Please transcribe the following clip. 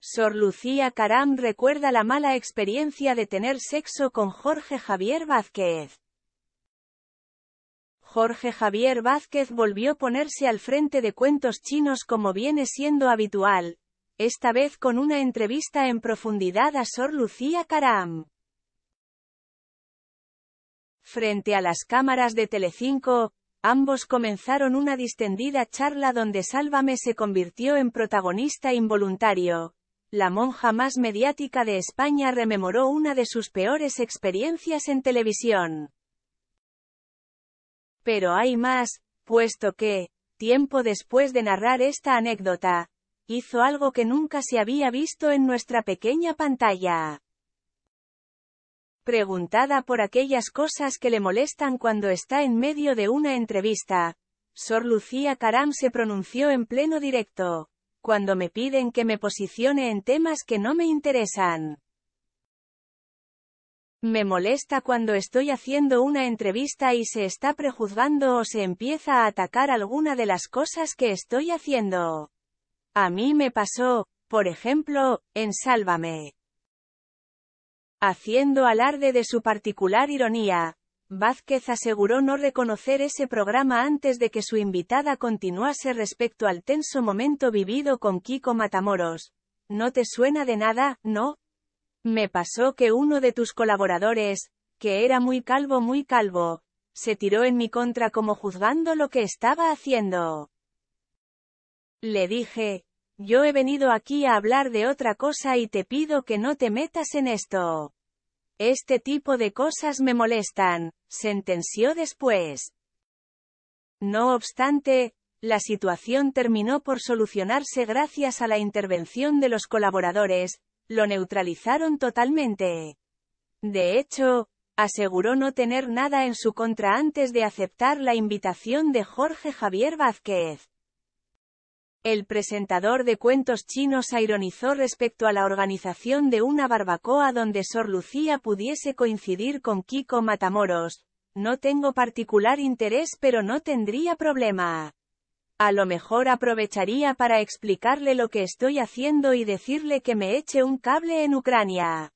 Sor Lucía Caram recuerda la mala experiencia de tener sexo con Jorge Javier Vázquez. Jorge Javier Vázquez volvió a ponerse al frente de cuentos chinos como viene siendo habitual, esta vez con una entrevista en profundidad a Sor Lucía Caram. Frente a las cámaras de Telecinco, Ambos comenzaron una distendida charla donde Sálvame se convirtió en protagonista involuntario. La monja más mediática de España rememoró una de sus peores experiencias en televisión. Pero hay más, puesto que, tiempo después de narrar esta anécdota, hizo algo que nunca se había visto en nuestra pequeña pantalla. Preguntada por aquellas cosas que le molestan cuando está en medio de una entrevista, Sor Lucía Caram se pronunció en pleno directo. Cuando me piden que me posicione en temas que no me interesan. Me molesta cuando estoy haciendo una entrevista y se está prejuzgando o se empieza a atacar alguna de las cosas que estoy haciendo. A mí me pasó, por ejemplo, en Sálvame. Haciendo alarde de su particular ironía, Vázquez aseguró no reconocer ese programa antes de que su invitada continuase respecto al tenso momento vivido con Kiko Matamoros. ¿No te suena de nada, no? Me pasó que uno de tus colaboradores, que era muy calvo muy calvo, se tiró en mi contra como juzgando lo que estaba haciendo. Le dije, yo he venido aquí a hablar de otra cosa y te pido que no te metas en esto. Este tipo de cosas me molestan, sentenció después. No obstante, la situación terminó por solucionarse gracias a la intervención de los colaboradores, lo neutralizaron totalmente. De hecho, aseguró no tener nada en su contra antes de aceptar la invitación de Jorge Javier Vázquez. El presentador de cuentos chinos ironizó respecto a la organización de una barbacoa donde Sor Lucía pudiese coincidir con Kiko Matamoros. No tengo particular interés pero no tendría problema. A lo mejor aprovecharía para explicarle lo que estoy haciendo y decirle que me eche un cable en Ucrania.